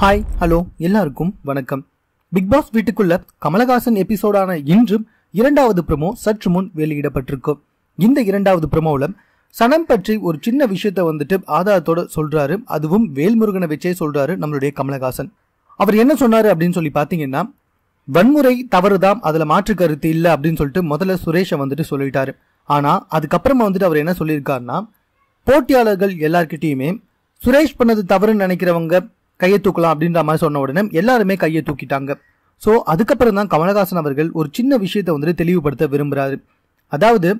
hi hello எல்லாருக்கும் வணக்கம் big pass வீட்டுக்குள்ள கமலஹாசன் எபிசோடான இன்றும் இரண்டாவது ப்ரமோ சற்று முன் வெளியிடப்பட்டிருக்கும் இந்த இரண்டாவது ப்ரமோவில் சனம் பற்றி ஒரு சின்ன விஷயத்த வந்துட்டு ஆதாரத்தோட சொல்றாரு அதுவும் வேல்முருகனை வச்சே சொல்றாரு நம்மளுடைய கமலஹாசன் அவர் என்ன சொன்னாரு அப்படின்னு சொல்லி பார்த்தீங்கன்னா வன்முறை தவறுதான் அதில் மாற்று கருத்து இல்லை அப்படின்னு சொல்லிட்டு முதல்ல சுரேஷை வந்துட்டு சொல்லிட்டாரு ஆனால் அதுக்கப்புறமா வந்துட்டு அவர் என்ன சொல்லியிருக்காருன்னா போட்டியாளர்கள் எல்லார்கிட்டேயுமே சுரேஷ் பண்ணது தவறுன்னு நினைக்கிறவங்க கையை தூக்கலாம் அப்படின்ற மாதிரி சொன்ன உடனே எல்லாருமே கையை தூக்கிட்டாங்க ஸோ அதுக்கப்புறம் தான் கமலஹாசன் அவர்கள் ஒரு சின்ன விஷயத்தை வந்துட்டு தெளிவுபடுத்த விரும்புகிறாரு அதாவது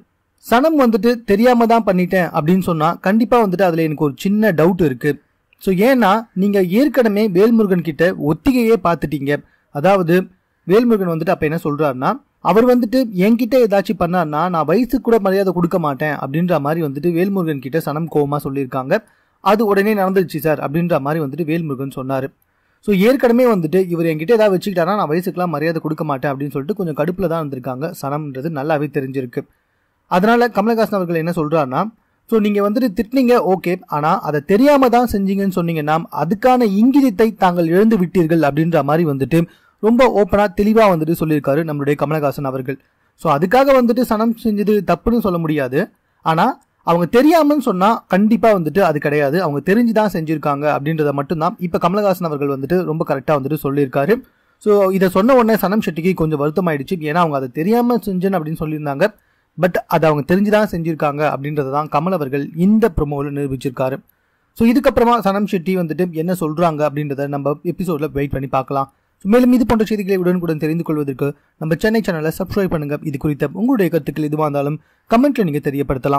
சனம் வந்துட்டு தெரியாம தான் பண்ணிட்டேன் அப்படின்னு சொன்னால் கண்டிப்பாக வந்துட்டு அதில் எனக்கு ஒரு சின்ன டவுட் இருக்குது ஸோ ஏன்னா நீங்கள் ஏற்கனவே வேல்முருகன் கிட்ட ஒத்திகையே பார்த்துட்டீங்க அதாவது வேல்முருகன் வந்துட்டு அப்போ என்ன சொல்கிறாருன்னா அவர் வந்துட்டு என்கிட்ட ஏதாச்சும் பண்ணார்னா நான் வயசுக்கு கூட மரியாதை கொடுக்க மாட்டேன் அப்படின்ற மாதிரி வந்துட்டு வேல்முருகன் கிட்ட சனம் கோவமாக சொல்லியிருக்காங்க அது உடனே நடந்துருச்சு சார் அப்படின்ற மாதிரி வந்துட்டு வேல்முருகன் சொன்னார் ஸோ ஏற்கனவே வந்துட்டு இவர் என்கிட்ட ஏதாவது வச்சுக்கிட்டானா நான் வயசுக்கெல்லாம் மரியாதை கொடுக்க மாட்டேன் அப்படின்னு சொல்லிட்டு கொஞ்சம் கடுப்பில் தான் வந்திருக்காங்க சனம்ன்றது நல்லாவே தெரிஞ்சிருக்கு அதனால் கமலஹாசன் அவர்கள் என்ன சொல்கிறாருன்னா ஸோ நீங்கள் வந்துட்டு திட்டினீங்க ஓகே ஆனால் அதை தெரியாமல் தான் செஞ்சீங்கன்னு சொன்னீங்கன்னா அதுக்கான இங்கிதத்தை தாங்கள் இழந்து விட்டீர்கள் அப்படின்ற மாதிரி வந்துட்டு ரொம்ப ஓப்பனாக தெளிவாக வந்துட்டு சொல்லியிருக்காரு நம்மளுடைய கமலஹாசன் அவர்கள் ஸோ அதுக்காக வந்துட்டு சனம் செஞ்சது தப்புன்னு சொல்ல முடியாது ஆனால் அவங்க தெரியாமன்னு சொன்னா கண்டிப்பா வந்துட்டு அது கிடையாது அவங்க தெரிஞ்சுதான் செஞ்சிருக்காங்க அப்படின்றத மட்டும்தான் இப்ப கமலஹாசன் அவர்கள் வந்துட்டு ரொம்ப கரெக்டா வந்துட்டு சொல்லியிருக்காரு ஸோ இதை சொன்ன உடனே சனம் ஷெட்டிக்கு கொஞ்சம் வருத்தம் ஆயிடுச்சு ஏன்னா அவங்க அதை தெரியாம செஞ்சேன் அப்படின்னு சொல்லியிருந்தாங்க பட் அதை அவங்க தெரிஞ்சுதான் செஞ்சிருக்காங்க அப்படின்றத தான் கமல் அவர்கள் இந்த ப்ரொமோவில் நிரூபிச்சிருக்காரு ஸோ இதுக்கப்புறமா சனம் ஷெட்டி வந்துட்டு என்ன சொல்கிறாங்க அப்படின்றத நம்ம எபிசோடில் வெயிட் பண்ணி பார்க்கலாம் மேலும் இது போன்ற செய்திகளை உடனுக்குடன் தெரிந்து கொள்வதற்கு நம்ம சென்னை சேனலை சப்ஸ்கிரைப் பண்ணுங்கள் இது குறித்த உங்களுடைய கருத்துக்கள் எதுவாக இருந்தாலும் கமெண்ட்டில் நீங்கள் தெரியப்படுத்தலாம்